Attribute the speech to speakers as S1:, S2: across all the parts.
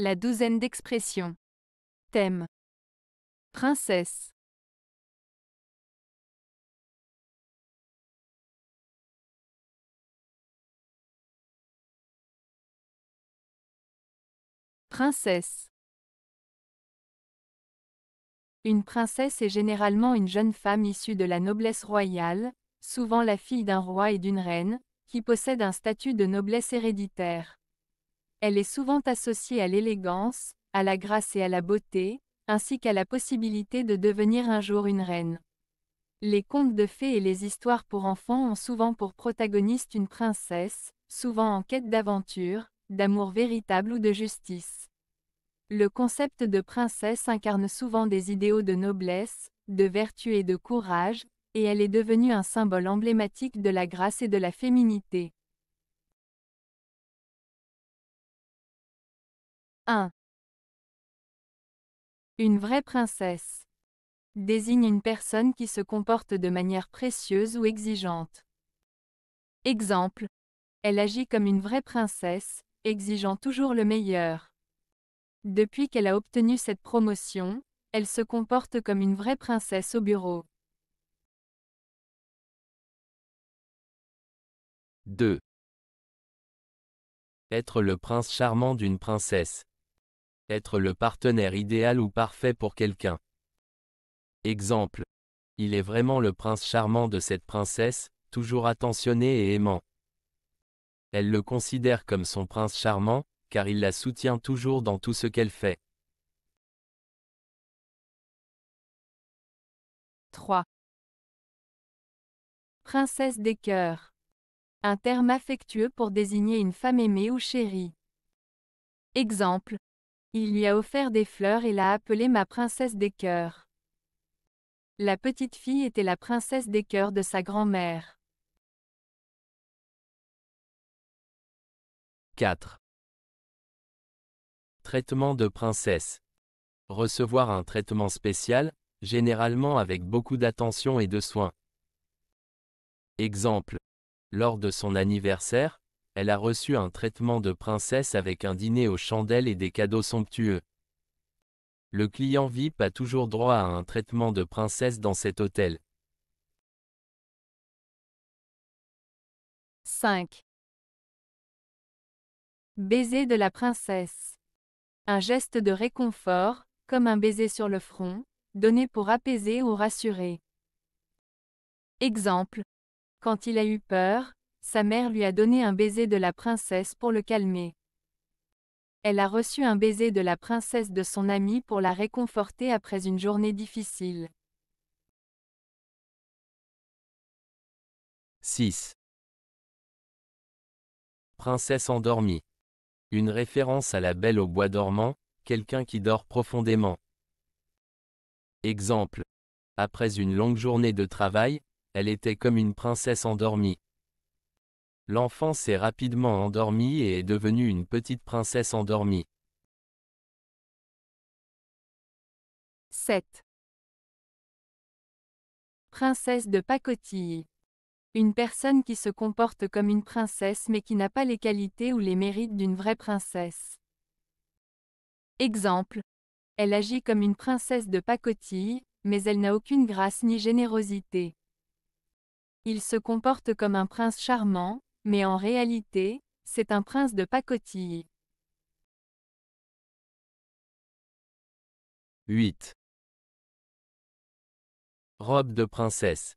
S1: La douzaine d'expressions. Thème. Princesse. Princesse.
S2: Une princesse est généralement une jeune femme issue de la noblesse royale, souvent la fille d'un roi et d'une reine, qui possède un statut de noblesse héréditaire. Elle est souvent associée à l'élégance, à la grâce et à la beauté, ainsi qu'à la possibilité de devenir un jour une reine. Les contes de fées et les histoires pour enfants ont souvent pour protagoniste une princesse, souvent en quête d'aventure, d'amour véritable ou de justice. Le concept de princesse incarne souvent des idéaux de noblesse, de vertu et de courage, et elle est devenue un symbole emblématique de la grâce et de la féminité.
S1: 1. Une vraie
S2: princesse désigne une personne qui se comporte de manière précieuse ou exigeante. Exemple. Elle agit comme une vraie princesse, exigeant toujours le meilleur. Depuis qu'elle a obtenu cette promotion, elle se comporte comme une vraie princesse au bureau.
S3: 2. Être le prince charmant d'une princesse. Être le partenaire idéal ou parfait pour quelqu'un. Exemple. Il est vraiment le prince charmant de cette princesse, toujours attentionné et aimant. Elle le considère comme son prince charmant, car il la soutient toujours dans tout ce qu'elle fait.
S1: 3.
S2: Princesse des cœurs. Un terme affectueux pour désigner une femme aimée ou chérie. Exemple, il lui a offert des fleurs et l'a appelée ma princesse des cœurs. La petite fille était la princesse des cœurs de sa grand-mère.
S1: 4.
S3: Traitement de princesse. Recevoir un traitement spécial, généralement avec beaucoup d'attention et de soins. Exemple. Lors de son anniversaire, elle a reçu un traitement de princesse avec un dîner aux chandelles et des cadeaux somptueux. Le client VIP a toujours droit à un traitement de princesse dans cet hôtel.
S1: 5. Baiser
S2: de la princesse. Un geste de réconfort, comme un baiser sur le front, donné pour apaiser ou rassurer. Exemple. Quand il a eu peur, sa mère lui a donné un baiser de la princesse pour le calmer. Elle a reçu un baiser de la princesse de son amie pour la réconforter après une journée difficile.
S3: 6. Princesse endormie. Une référence à la belle au bois dormant, quelqu'un qui dort profondément. Exemple. Après une longue journée de travail, elle était comme une princesse endormie. L'enfant s'est rapidement endormi et est devenue une petite princesse endormie.
S1: 7.
S2: Princesse de pacotille. Une personne qui se comporte comme une princesse mais qui n'a pas les qualités ou les mérites d'une vraie princesse. Exemple. Elle agit comme une princesse de pacotille, mais elle n'a aucune grâce ni générosité. Il se comporte comme un prince charmant, mais en réalité, c'est un prince de pacotille.
S3: 8. Robe de princesse.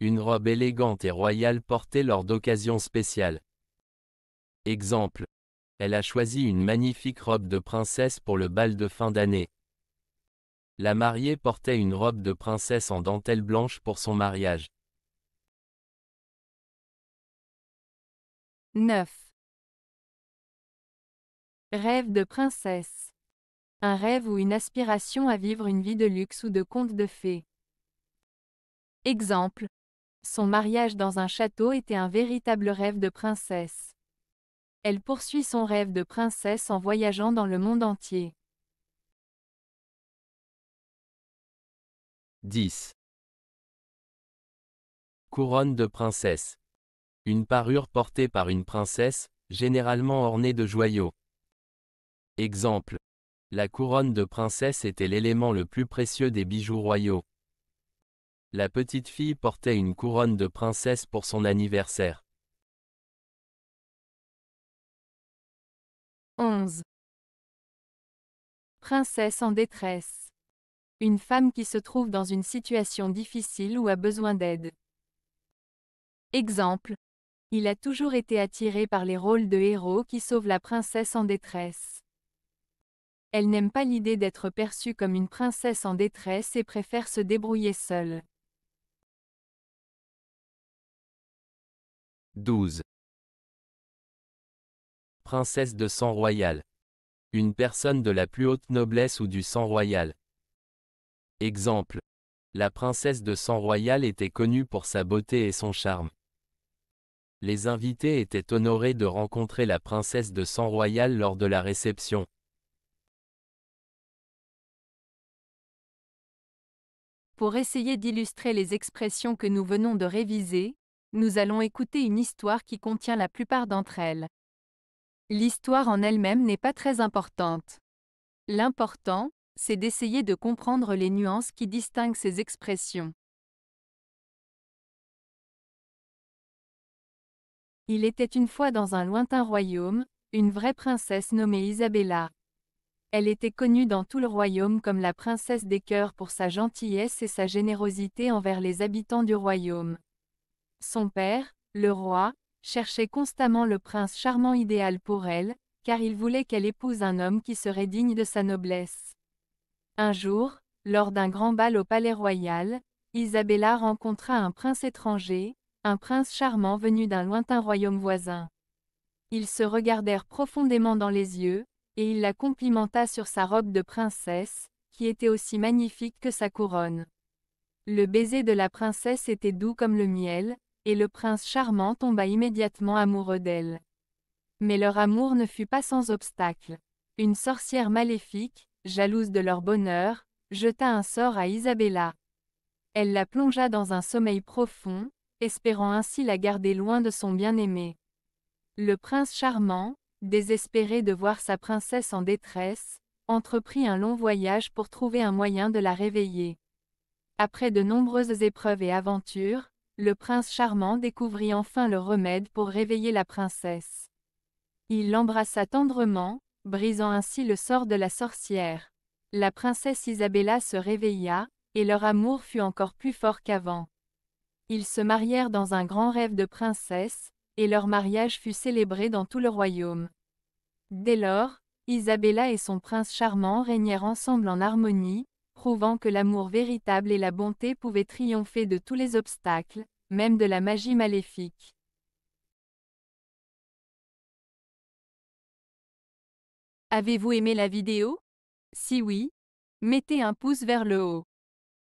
S3: Une robe élégante et royale portée lors d'occasions spéciales. Exemple. Elle a choisi une magnifique robe de princesse pour le bal de fin d'année. La mariée portait une robe de princesse en dentelle blanche pour son mariage.
S1: 9.
S2: Rêve de princesse. Un rêve ou une aspiration à vivre une vie de luxe ou de conte de fées. Exemple. Son mariage dans un château était un véritable rêve de princesse. Elle poursuit son rêve de princesse en voyageant dans le monde entier.
S3: 10. Couronne de princesse une parure portée par une princesse, généralement ornée de joyaux. Exemple. La couronne de princesse était l'élément le plus précieux des bijoux royaux. La petite fille portait une couronne de princesse pour son anniversaire.
S2: 11. Princesse en détresse. Une femme qui se trouve dans une situation difficile ou a besoin d'aide. Exemple. Il a toujours été attiré par les rôles de héros qui sauvent la princesse en détresse. Elle n'aime pas l'idée d'être perçue comme une princesse en détresse et préfère se débrouiller seule.
S3: 12. Princesse de sang royal. Une personne de la plus haute noblesse ou du sang royal. Exemple. La princesse de sang royal était connue pour sa beauté et son charme les invités étaient honorés de rencontrer la princesse de sang royal lors de la réception.
S2: Pour essayer d'illustrer les expressions que nous venons de réviser, nous allons écouter une histoire qui contient la plupart d'entre elles. L'histoire en elle-même n'est pas très importante. L'important, c'est d'essayer de comprendre les nuances qui distinguent ces expressions. Il était une fois dans un lointain royaume, une vraie princesse nommée Isabella. Elle était connue dans tout le royaume comme la princesse des cœurs pour sa gentillesse et sa générosité envers les habitants du royaume. Son père, le roi, cherchait constamment le prince charmant idéal pour elle, car il voulait qu'elle épouse un homme qui serait digne de sa noblesse. Un jour, lors d'un grand bal au palais royal, Isabella rencontra un prince étranger, un prince charmant venu d'un lointain royaume voisin. Ils se regardèrent profondément dans les yeux, et il la complimenta sur sa robe de princesse, qui était aussi magnifique que sa couronne. Le baiser de la princesse était doux comme le miel, et le prince charmant tomba immédiatement amoureux d'elle. Mais leur amour ne fut pas sans obstacle. Une sorcière maléfique, jalouse de leur bonheur, jeta un sort à Isabella. Elle la plongea dans un sommeil profond, espérant ainsi la garder loin de son bien-aimé. Le prince charmant, désespéré de voir sa princesse en détresse, entreprit un long voyage pour trouver un moyen de la réveiller. Après de nombreuses épreuves et aventures, le prince charmant découvrit enfin le remède pour réveiller la princesse. Il l'embrassa tendrement, brisant ainsi le sort de la sorcière. La princesse Isabella se réveilla, et leur amour fut encore plus fort qu'avant. Ils se marièrent dans un grand rêve de princesse, et leur mariage fut célébré dans tout le royaume. Dès lors, Isabella et son prince charmant régnèrent ensemble en harmonie, prouvant que l'amour véritable et la bonté pouvaient triompher de tous les obstacles, même de la magie maléfique. Avez-vous aimé la vidéo Si oui, mettez un pouce vers le haut.